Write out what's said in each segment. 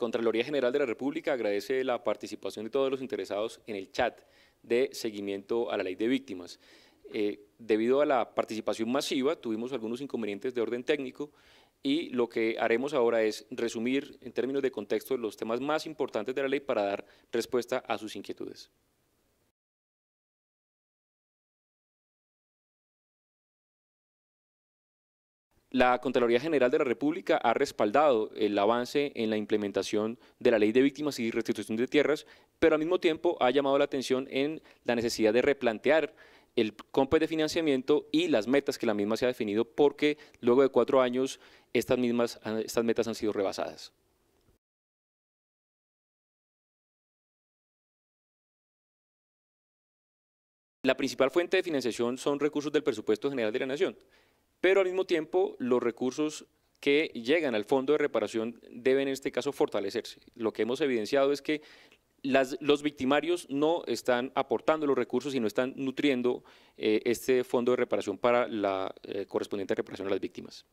Contraloría General de la República agradece la participación de todos los interesados en el chat de seguimiento a la ley de víctimas. Eh, debido a la participación masiva tuvimos algunos inconvenientes de orden técnico y lo que haremos ahora es resumir en términos de contexto los temas más importantes de la ley para dar respuesta a sus inquietudes. La Contraloría General de la República ha respaldado el avance en la implementación de la Ley de Víctimas y Restitución de Tierras, pero al mismo tiempo ha llamado la atención en la necesidad de replantear el COMPE de financiamiento y las metas que la misma se ha definido, porque luego de cuatro años estas, mismas, estas metas han sido rebasadas. La principal fuente de financiación son recursos del presupuesto general de la Nación pero al mismo tiempo los recursos que llegan al fondo de reparación deben en este caso fortalecerse. Lo que hemos evidenciado es que los victimarios no están aportando los recursos y no están nutriendo eh, este fondo de reparación para la eh, correspondiente reparación a las víctimas.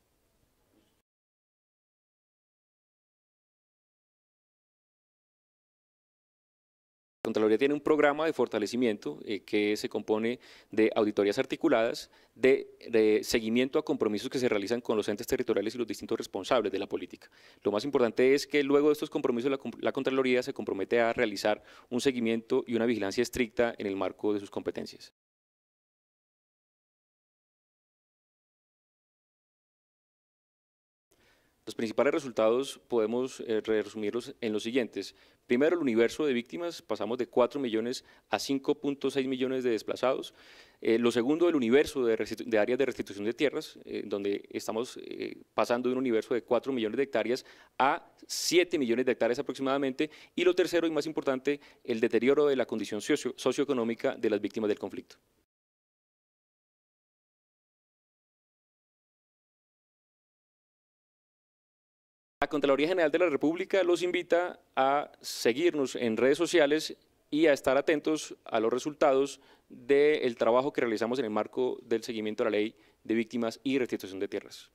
La Contraloría tiene un programa de fortalecimiento eh, que se compone de auditorías articuladas, de, seguimiento a compromisos que se realizan con los entes territoriales y los distintos responsables de la política. Lo más importante es que luego de estos compromisos la Contraloría se compromete a realizar un seguimiento y una vigilancia estricta en el marco de sus competencias. Los principales resultados podemos eh, resumirlos en los siguientes. Primero, el universo de víctimas, pasamos de 4 millones a 5.6 millones de desplazados. Eh, lo segundo, el universo de, áreas de restitución de tierras, eh, donde estamos pasando de un universo de 4 millones de hectáreas a 7 millones de hectáreas aproximadamente. Y lo tercero y más importante, el deterioro de la condición socioeconómica de las víctimas del conflicto. La Contraloría General de la República los invita a seguirnos en redes sociales y a estar atentos a los resultados del trabajo que realizamos en el marco del seguimiento de la ley de víctimas y restitución de tierras.